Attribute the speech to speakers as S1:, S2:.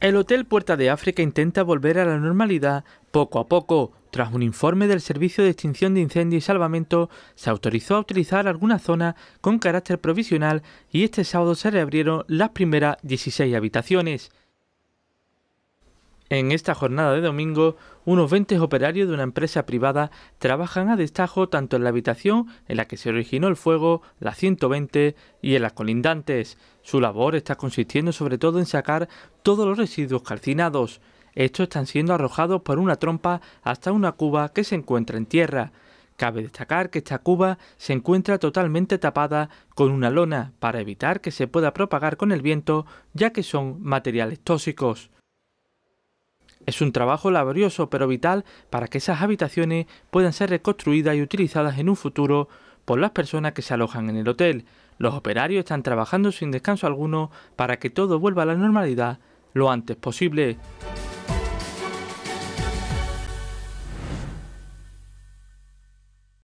S1: El Hotel Puerta de África intenta volver a la normalidad poco a poco. Tras un informe del Servicio de Extinción de Incendios y Salvamento, se autorizó a utilizar alguna zona con carácter provisional y este sábado se reabrieron las primeras 16 habitaciones. En esta jornada de domingo, unos 20 operarios de una empresa privada trabajan a destajo tanto en la habitación en la que se originó el fuego, la 120 y en las colindantes. Su labor está consistiendo sobre todo en sacar todos los residuos calcinados. Estos están siendo arrojados por una trompa hasta una cuba que se encuentra en tierra. Cabe destacar que esta cuba se encuentra totalmente tapada con una lona para evitar que se pueda propagar con el viento ya que son materiales tóxicos. Es un trabajo laborioso pero vital para que esas habitaciones puedan ser reconstruidas y utilizadas en un futuro por las personas que se alojan en el hotel. Los operarios están trabajando sin descanso alguno para que todo vuelva a la normalidad lo antes posible.